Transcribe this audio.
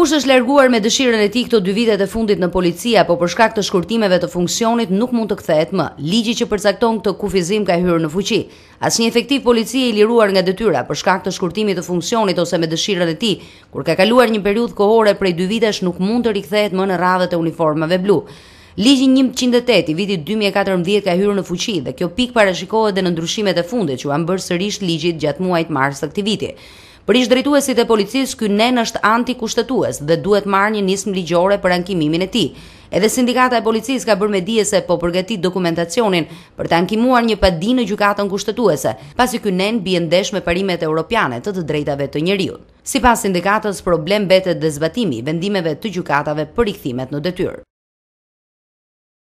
Kush është larguar me dëshirën e tij këto dy vitet e fundit në polici apo për shkak të shkurtimeve të funksionit nuk mund të kthehet më. Ligji që përcakton këtë kufizim ka hyrë në fuqi. Asnjë efektiv polici i liruar nga detyra për shkak të shkurtimit të funksionit ose me dëshirën e tij, kur ka kaluar një periudhë kohore prej 2 vitesh nuk mund të rikthehet më në radhët e uniformave blu. Ligji 108 i vitit 2014 ka hyrë në fuqi dhe kjo pikë parashikohet edhe në ndryshimet e fundit që u bën sërish ligjit gjatë muajit mars të këtij viti. Për ish drejtuesit e policisë, ky nen është antikushtetues dhe duhet marrë një nismë ligjore për ankimimin e tij. Edhe sindikata e policisë ka bërë me dije se po përgatit dokumentacionin për të ankimuar një padi në gjykatën kushtetuese, pasi ky nen bie në ndesh me parimet europiane të të drejtave të njerëzit. Sipas sindikatës, problem mbetet dhe zbatimi i vendimeve të gjykatave për rikthimet në detyrë.